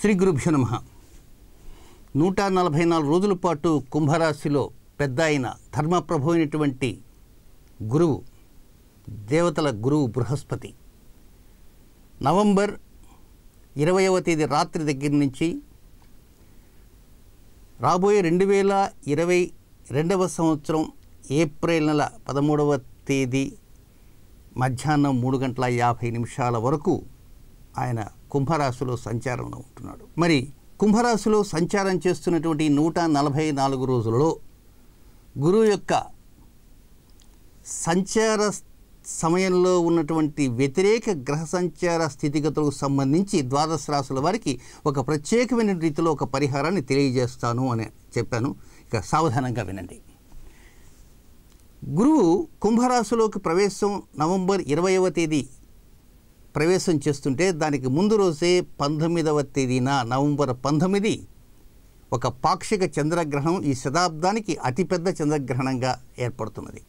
శ్రీ గురుభ్యో నమ నూట నలభై నాలుగు రోజుల పాటు కుంభరాశిలో పెద్ద అయిన ధర్మప్రభు అయినటువంటి గురువు దేవతల గురువు బృహస్పతి నవంబర్ ఇరవైవ తేదీ రాత్రి దగ్గర నుంచి రాబోయే రెండు వేల ఇరవై రెండవ సంవత్సరం ఏప్రిల్ నెల పదమూడవ తేదీ మధ్యాహ్నం మూడు గంటల యాభై నిమిషాల వరకు ఆయన కుంభరాశిలో సంచారంలో ఉంటున్నాడు మరి కుంభరాశిలో సంచారం చేస్తున్నటువంటి నూట నలభై నాలుగు రోజులలో గురువు యొక్క సంచార సమయంలో ఉన్నటువంటి వ్యతిరేక గ్రహ సంచార స్థితిగతులకు సంబంధించి ద్వాదశ రాశుల వారికి ఒక ప్రత్యేకమైన రీతిలో ఒక పరిహారాన్ని తెలియజేస్తాను అని చెప్పాను ఇక సావధానంగా వినండి గురువు కుంభరాశిలోకి ప్రవేశం నవంబర్ ఇరవైవ తేదీ ప్రవేశం చేస్తుంటే దానికి ముందు రోజే పంతొమ్మిదవ తేదీన నవంబర్ పంతొమ్మిది ఒక పాక్షిక చంద్రగ్రహణం ఈ శతాబ్దానికి అతిపెద్ద చంద్రగ్రహణంగా ఏర్పడుతున్నది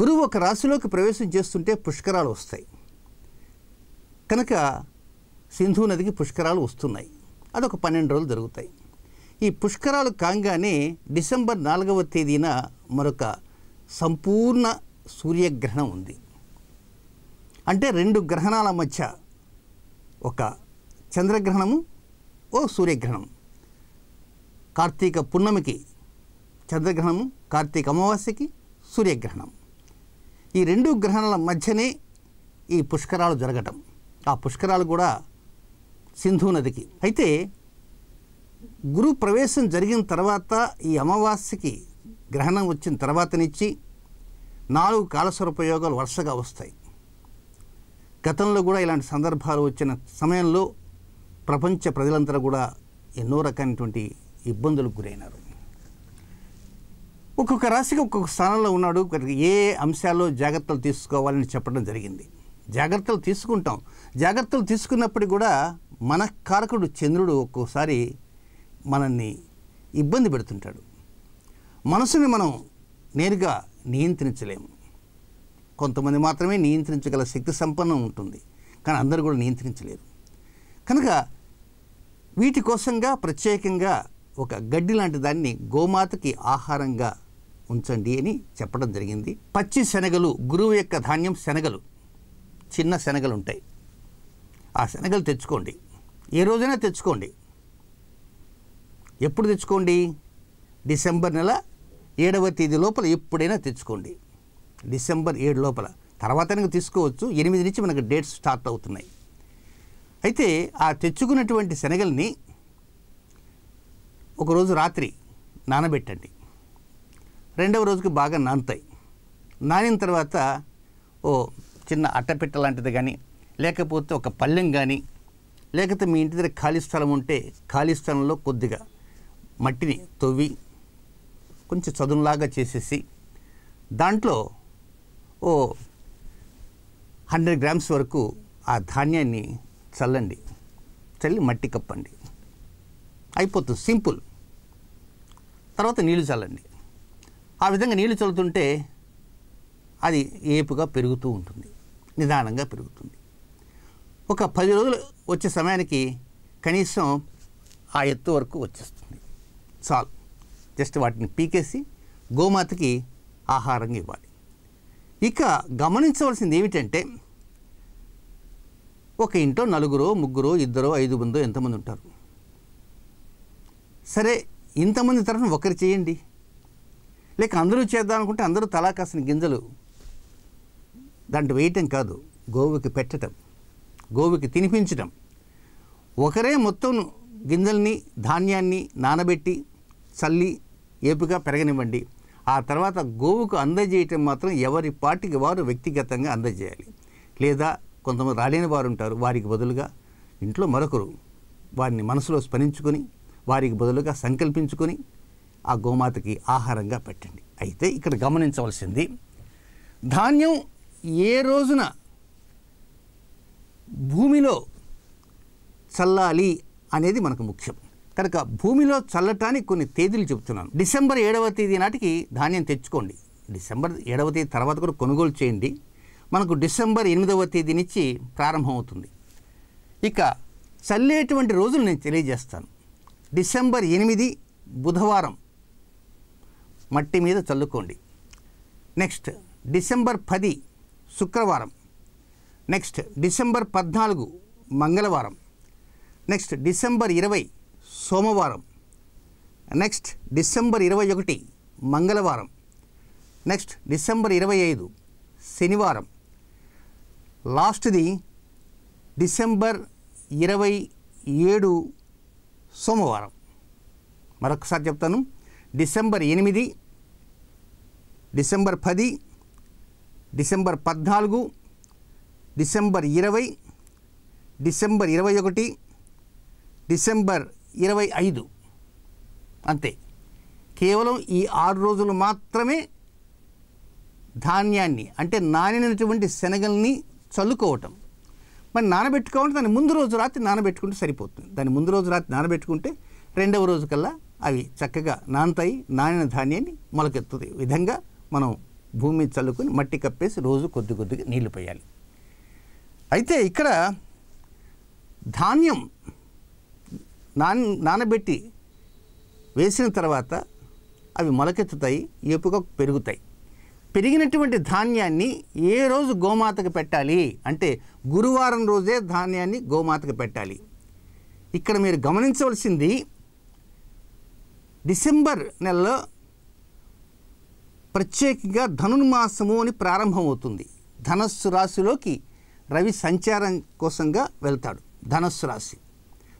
గురువు ఒక రాశిలోకి ప్రవేశం చేస్తుంటే పుష్కరాలు వస్తాయి కనుక సింధు నదికి పుష్కరాలు వస్తున్నాయి అదొక పన్నెండు రోజులు జరుగుతాయి ఈ పుష్కరాలు కాగానే డిసెంబర్ నాలుగవ తేదీన మరొక సంపూర్ణ సూర్యగ్రహణం ఉంది అంటే రెండు గ్రహణాల మధ్య ఒక చంద్రగ్రహణము ఓ సూర్యగ్రహణం కార్తీక పున్నమికి చంద్రగ్రహణము కార్తీక అమావాస్యకి సూర్యగ్రహణం ఈ రెండు గ్రహణాల మధ్యనే ఈ పుష్కరాలు జరగటం ఆ పుష్కరాలు కూడా సింధు నదికి అయితే గురు ప్రవేశం జరిగిన తర్వాత ఈ అమావాస్యకి గ్రహణం వచ్చిన తర్వాత నుంచి నాలుగు ప్రయోగాలు వరుసగా వస్తాయి గతంలో కూడా ఇలాంటి సందర్భాలు వచ్చిన సమయంలో ప్రపంచ ప్రజలంతా కూడా ఎన్నో రకమైనటువంటి ఇబ్బందులకు గురైనారు ఒక్కొక్క రాశికి ఒక్కొక్క స్థానంలో ఉన్నాడు ఏ అంశాల్లో జాగ్రత్తలు తీసుకోవాలని చెప్పడం జరిగింది జాగ్రత్తలు తీసుకుంటాం జాగ్రత్తలు తీసుకున్నప్పటికీ కూడా మన కారకుడు చంద్రుడు ఒక్కోసారి మనల్ని ఇబ్బంది పెడుతుంటాడు మనసుని మనం నేరుగా నియంత్రించలేము కొంతమంది మాత్రమే నియంత్రించగల శక్తి సంపన్నం ఉంటుంది కానీ అందరూ కూడా నియంత్రించలేరు కనుక వీటి కోసంగా ప్రత్యేకంగా ఒక గడ్డి లాంటి దాన్ని గోమాతకి ఆహారంగా ఉంచండి అని చెప్పడం జరిగింది పచ్చి శనగలు గురువు యొక్క ధాన్యం శనగలు చిన్న శనగలు ఉంటాయి ఆ శనగలు తెచ్చుకోండి ఏ రోజైనా తెచ్చుకోండి ఎప్పుడు తెచ్చుకోండి డిసెంబర్ నెల ఏడవ తేదీ లోపల ఎప్పుడైనా తెచ్చుకోండి డిసెంబర్ ఏడు లోపల తర్వాత కనుక తీసుకోవచ్చు ఎనిమిది నుంచి మనకు డేట్స్ స్టార్ట్ అవుతున్నాయి అయితే ఆ తెచ్చుకున్నటువంటి శనగల్ని ఒకరోజు రాత్రి నానబెట్టండి రెండవ రోజుకి బాగా నానుతాయి నానిన తర్వాత ఓ చిన్న అట్టపెట్ట లాంటిది కానీ లేకపోతే ఒక పళ్ళెం కానీ లేకపోతే మీ ఇంటి దగ్గర ఖాళీ స్థలం ఉంటే ఖాళీ స్థలంలో కొద్దిగా మట్టిని తవ్వి కొంచెం చదునులాగా చేసేసి దాంట్లో ఓ హండ్రెడ్ గ్రామ్స్ వరకు ఆ ధాన్యాన్ని చల్లండి చల్లి మట్టి కప్పండి అయిపోతుంది సింపుల్ తర్వాత నీళ్లు చల్లండి ఆ విధంగా నీళ్లు చల్లుతుంటే అది ఏపుగా పెరుగుతూ ఉంటుంది నిదానంగా పెరుగుతుంది ఒక పది రోజులు వచ్చే సమయానికి కనీసం ఆ ఎత్తు వరకు వచ్చేస్తుంది చాలు జస్ట్ వాటిని పీకేసి గోమాతకి ఆహారంగా ఇవ్వాలి ఇక గమనించవలసింది ఏమిటంటే ఒక ఇంట్లో నలుగురు ముగ్గురు ఇద్దరు ఐదు మందో ఎంతమంది ఉంటారు సరే ఇంతమంది తరఫున ఒకరు చేయండి లేక అందరూ చేద్దాం అనుకుంటే అందరూ తలా కాసిన గింజలు దాంట్లో వేయటం కాదు గోవుకి పెట్టడం గోవుకి తినిపించడం ఒకరే మొత్తం గింజల్ని ధాన్యాన్ని నానబెట్టి చల్లి ఏపుగా పెరగనివ్వండి ఆ తర్వాత గోవుకు అందజేయటం మాత్రం ఎవరి పార్టీకి వారు వ్యక్తిగతంగా అందజేయాలి లేదా కొంతమంది రాలేని వారు ఉంటారు వారికి బదులుగా ఇంట్లో మరొకరు వారిని మనసులో స్మరించుకొని వారికి బదులుగా సంకల్పించుకొని ఆ గోమాతకి ఆహారంగా పెట్టండి అయితే ఇక్కడ గమనించవలసింది ధాన్యం ఏ రోజున భూమిలో చల్లాలి అనేది మనకు ముఖ్యం కనుక భూమిలో చల్లటానికి కొన్ని తేదీలు చెబుతున్నాను డిసెంబర్ ఏడవ తేదీ నాటికి ధాన్యం తెచ్చుకోండి డిసెంబర్ ఏడవ తేదీ తర్వాత కూడా కొనుగోలు చేయండి మనకు డిసెంబర్ ఎనిమిదవ తేదీ నుంచి ప్రారంభమవుతుంది ఇక చల్లేటువంటి రోజులు నేను తెలియజేస్తాను డిసెంబర్ ఎనిమిది బుధవారం మట్టి మీద చల్లుకోండి నెక్స్ట్ డిసెంబర్ పది శుక్రవారం నెక్స్ట్ డిసెంబర్ పద్నాలుగు మంగళవారం నెక్స్ట్ డిసెంబర్ ఇరవై సోమవారం నెక్స్ట్ డిసెంబర్ ఇరవై ఒకటి మంగళవారం నెక్స్ట్ డిసెంబర్ ఇరవై ఐదు శనివారం లాస్ట్ది డిసెంబర్ ఇరవై ఏడు సోమవారం మరొకసారి చెప్తాను డిసెంబర్ ఎనిమిది డిసెంబర్ పది డిసెంబర్ పద్నాలుగు డిసెంబర్ ఇరవై డిసెంబర్ ఇరవై ఒకటి డిసెంబర్ ఇరవై ఐదు అంతే కేవలం ఈ ఆరు రోజులు మాత్రమే ధాన్యాన్ని అంటే నానినటువంటి శనగల్ని చల్లుకోవటం మరి నానబెట్టుకోవాలంటే దాన్ని ముందు రోజు రాత్రి నానబెట్టుకుంటే సరిపోతుంది దాన్ని ముందు రోజు రాత్రి నానబెట్టుకుంటే రెండవ రోజు కల్లా అవి చక్కగా నానతాయి నానిన ధాన్యాన్ని మొలకెత్తుంది విధంగా మనం భూమి చల్లుకొని మట్టి కప్పేసి రోజు కొద్ది కొద్దిగా నీళ్లు పోయాలి అయితే ఇక్కడ ధాన్యం నాన్ నానబెట్టి వేసిన తర్వాత అవి మొలకెత్తుతాయి ఏపుగా పెరుగుతాయి పెరిగినటువంటి ధాన్యాన్ని ఏ రోజు గోమాతకు పెట్టాలి అంటే గురువారం రోజే ధాన్యాన్ని గోమాతకు పెట్టాలి ఇక్కడ మీరు గమనించవలసింది డిసెంబర్ నెలలో ప్రత్యేకంగా ధనుర్మాసము అని ప్రారంభమవుతుంది ధనస్సు రాశిలోకి రవి సంచారం కోసంగా వెళ్తాడు ధనస్సు రాశి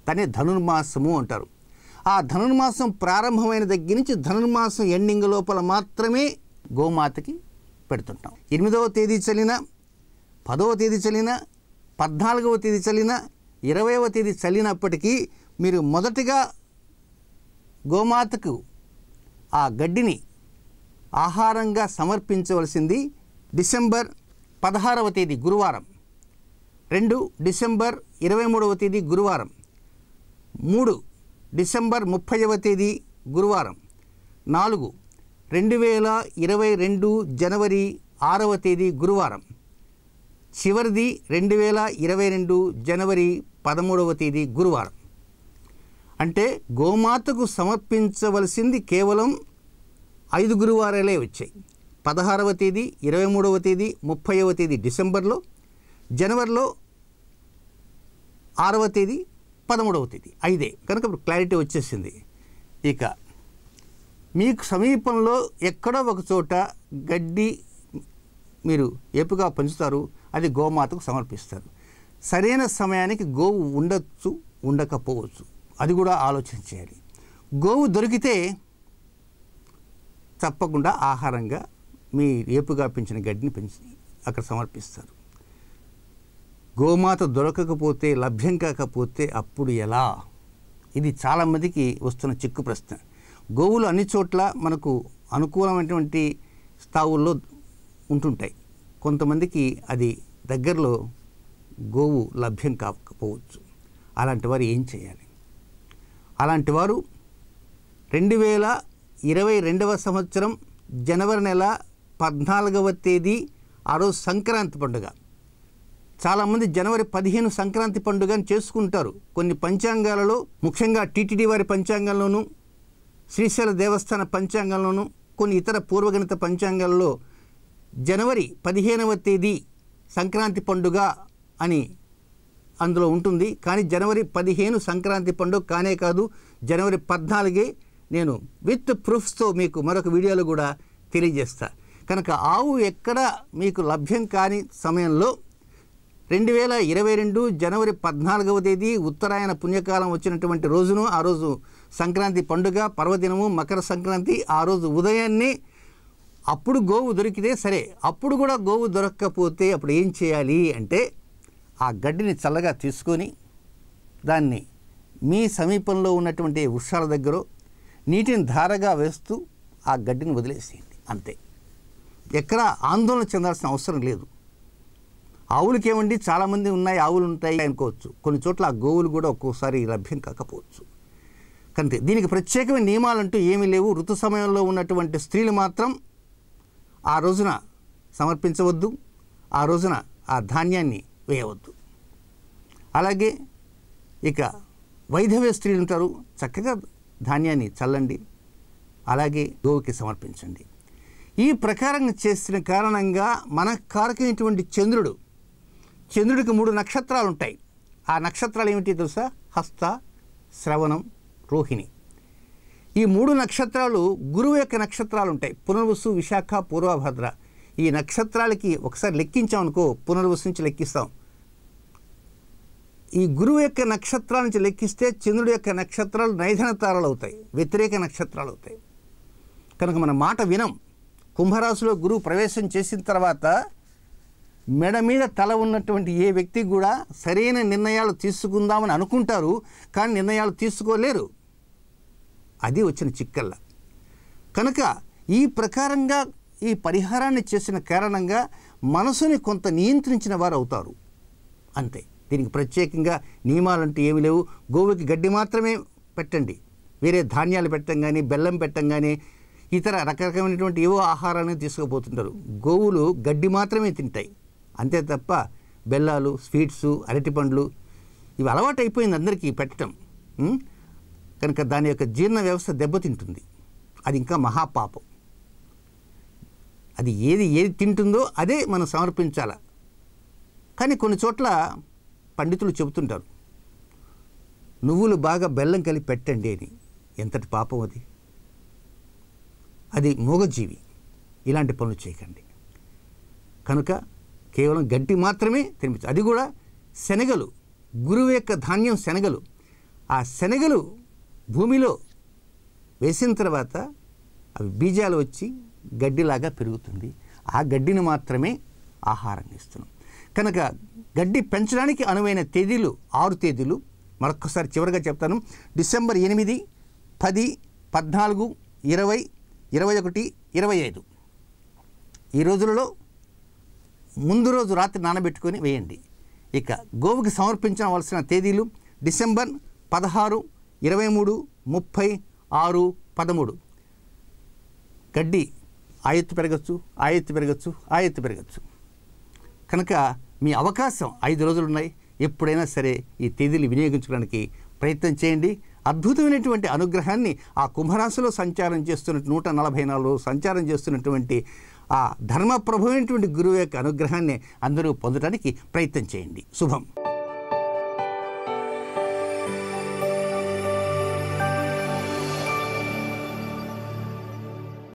దాన్ని ధనుర్మాసము అంటారు ఆ ధనుర్మాసం ప్రారంభమైన దగ్గర నుంచి ధనుర్మాసం ఎండింగ్ లోపల మాత్రమే గోమాతకి పెడుతుంటాం ఎనిమిదవ తేదీ చలిన పదవ తేదీ చలిన పద్నాలుగవ తేదీ చలిన ఇరవైవ తేదీ చల్లినప్పటికీ మీరు మొదటిగా గోమాతకు ఆ గడ్డిని ఆహారంగా సమర్పించవలసింది డిసెంబర్ పదహారవ తేదీ గురువారం రెండు డిసెంబర్ ఇరవై మూడవ తేదీ గురువారం మూడు డిసెంబర్ ముప్పైవ తేదీ గురువారం నాలుగు రెండు వేల ఇరవై రెండు జనవరి ఆరవ తేదీ గురువారం చివరిది రెండు వేల ఇరవై రెండు జనవరి పదమూడవ తేదీ గురువారం అంటే గోమాతకు సమర్పించవలసింది కేవలం ఐదు గురువారాలే వచ్చాయి పదహారవ తేదీ ఇరవై మూడవ తేదీ ముప్పైవ తేదీ డిసెంబర్లో జనవరిలో ఆరవ తేదీ పదమూడవ తేదీ ఐదే కనుక క్లారిటీ వచ్చేసింది ఇక మీకు సమీపంలో ఎక్కడో ఒక చోట గడ్డి మీరు ఏపుగా పంచుతారు అది గోమాతకు సమర్పిస్తారు సరైన సమయానికి గోవు ఉండొచ్చు ఉండకపోవచ్చు అది కూడా ఆలోచన చేయాలి గోవు దొరికితే తప్పకుండా ఆహారంగా మీ ఏపుగా పెంచిన గడ్డిని పెంచి అక్కడ సమర్పిస్తారు గోమాత దొరకకపోతే లభ్యం కాకపోతే అప్పుడు ఎలా ఇది చాలామందికి వస్తున్న చిక్కు ప్రశ్న గోవులు అన్ని చోట్ల మనకు అనుకూలమైనటువంటి స్థావుల్లో ఉంటుంటాయి కొంతమందికి అది దగ్గరలో గోవు లభ్యం కాకపోవచ్చు అలాంటి వారు ఏం చేయాలి అలాంటి వారు రెండు వేల ఇరవై రెండవ సంవత్సరం జనవరి నెల పద్నాలుగవ తేదీ ఆ రోజు సంక్రాంతి పండుగ చాలామంది జనవరి పదిహేను సంక్రాంతి పండుగను చేసుకుంటారు కొన్ని పంచాంగాలలో ముఖ్యంగా టీటీడీ వారి పంచాంగంలోనూ శ్రీశైల దేవస్థాన పంచాంగంలోనూ కొన్ని ఇతర పూర్వగణిత పంచాంగాలలో జనవరి పదిహేనవ తేదీ సంక్రాంతి పండుగ అని అందులో ఉంటుంది కానీ జనవరి పదిహేను సంక్రాంతి పండుగ కానే కాదు జనవరి పద్నాలుగే నేను విత్ ప్రూఫ్స్తో మీకు మరొక వీడియోలో కూడా తెలియజేస్తా కనుక ఆవు ఎక్కడ మీకు లభ్యం కాని సమయంలో రెండు వేల ఇరవై రెండు జనవరి పద్నాలుగవ తేదీ ఉత్తరాయణ పుణ్యకాలం వచ్చినటువంటి రోజును ఆ రోజు సంక్రాంతి పండుగ పర్వదినము మకర సంక్రాంతి ఆ రోజు ఉదయాన్నే అప్పుడు గోవు దొరికితే సరే అప్పుడు కూడా గోవు దొరక్కపోతే అప్పుడు ఏం చేయాలి అంటే ఆ గడ్డిని చల్లగా తీసుకొని దాన్ని మీ సమీపంలో ఉన్నటువంటి వృక్షాల దగ్గర నీటిని ధారగా వేస్తూ ఆ గడ్డిని వదిలేసేయండి అంతే ఎక్కడా ఆందోళన చెందాల్సిన అవసరం లేదు ఆవులకేమండి చాలామంది ఉన్నాయి ఆవులు ఉంటాయి అనుకోవచ్చు కొన్ని చోట్ల ఆ గోవులు కూడా ఒక్కోసారి లభ్యం కాకపోవచ్చు కంతే దీనికి ప్రత్యేకమైన నియమాలు అంటూ ఏమీ లేవు ఋతు సమయంలో ఉన్నటువంటి స్త్రీలు మాత్రం ఆ రోజున సమర్పించవద్దు ఆ రోజున ఆ ధాన్యాన్ని వేయవద్దు అలాగే ఇక వైధవ్య స్త్రీలు ఉంటారు చక్కగా ధాన్యాన్ని చల్లండి అలాగే గోవుకి సమర్పించండి ఈ ప్రకారంగా చేసిన కారణంగా మనకు కారకమైనటువంటి చంద్రుడు చంద్రుడికి మూడు నక్షత్రాలు ఉంటాయి ఆ నక్షత్రాలు ఏమిటి తెలుసా హస్త శ్రవణం రోహిణి ఈ మూడు నక్షత్రాలు గురువు యొక్క నక్షత్రాలు ఉంటాయి పునర్వసు విశాఖ పూర్వభద్ర ఈ నక్షత్రాలకి ఒకసారి లెక్కించామనుకో పునర్వసు నుంచి లెక్కిస్తాం ఈ గురువు యొక్క నక్షత్రాల నుంచి లెక్కిస్తే చంద్రుడి యొక్క నక్షత్రాలు నైధన తారాలు అవుతాయి వ్యతిరేక నక్షత్రాలు అవుతాయి కనుక మన మాట వినం కుంభరాశిలో గురువు ప్రవేశం చేసిన తర్వాత మెడ మీద తల ఉన్నటువంటి ఏ వ్యక్తి కూడా సరైన నిర్ణయాలు తీసుకుందామని అనుకుంటారు కానీ నిర్ణయాలు తీసుకోలేరు అది వచ్చిన చిక్కల్లా కనుక ఈ ప్రకారంగా ఈ పరిహారాన్ని చేసిన కారణంగా మనసుని కొంత నియంత్రించిన వారు అవుతారు అంతే దీనికి ప్రత్యేకంగా అంటే ఏమి లేవు గోవుకి గడ్డి మాత్రమే పెట్టండి వేరే ధాన్యాలు పెట్టం కానీ బెల్లం పెట్టం కానీ ఇతర రకరకమైనటువంటి ఏవో ఆహారాన్ని తీసుకుపోతుంటారు గోవులు గడ్డి మాత్రమే తింటాయి అంతే తప్ప బెల్లాలు స్వీట్స్ అరటిపండ్లు ఇవి అలవాటు అయిపోయింది అందరికీ పెట్టడం కనుక దాని యొక్క జీర్ణ వ్యవస్థ దెబ్బతింటుంది అది ఇంకా మహాపాపం అది ఏది ఏది తింటుందో అదే మనం సమర్పించాల కానీ కొన్ని చోట్ల పండితులు చెబుతుంటారు నువ్వులు బాగా బెల్లం కలిపి పెట్టండి అని ఎంతటి పాపం అది అది మూగజీవి ఇలాంటి పనులు చేయకండి కనుక కేవలం గడ్డి మాత్రమే తినిపించు అది కూడా శనగలు గురువు యొక్క ధాన్యం శనగలు ఆ శనగలు భూమిలో వేసిన తర్వాత అవి బీజాలు వచ్చి గడ్డిలాగా పెరుగుతుంది ఆ గడ్డిని మాత్రమే ఆహారం ఇస్తున్నాం కనుక గడ్డి పెంచడానికి అనువైన తేదీలు ఆరు తేదీలు మరొకసారి చివరిగా చెప్తాను డిసెంబర్ ఎనిమిది పది పద్నాలుగు ఇరవై ఇరవై ఒకటి ఇరవై ఐదు ఈ రోజులలో ముందు రోజు రాత్రి నానబెట్టుకొని వేయండి ఇక గోవుకి సమర్పించవలసిన తేదీలు డిసెంబర్ పదహారు ఇరవై మూడు ముప్పై ఆరు పదమూడు గడ్డి ఆయత్తు పెరగచ్చు ఆయత్తు పెరగచ్చు ఆయత్తు పెరగచ్చు కనుక మీ అవకాశం ఐదు రోజులు ఉన్నాయి ఎప్పుడైనా సరే ఈ తేదీలు వినియోగించుకోవడానికి ప్రయత్నం చేయండి అద్భుతమైనటువంటి అనుగ్రహాన్ని ఆ కుంభరాశిలో సంచారం చేస్తున్న నూట నలభై నాలుగు సంచారం చేస్తున్నటువంటి ఆ ధర్మప్రభు అయినటువంటి గురువు యొక్క అనుగ్రహాన్ని అందరూ పొందడానికి ప్రయత్నం చేయండి శుభం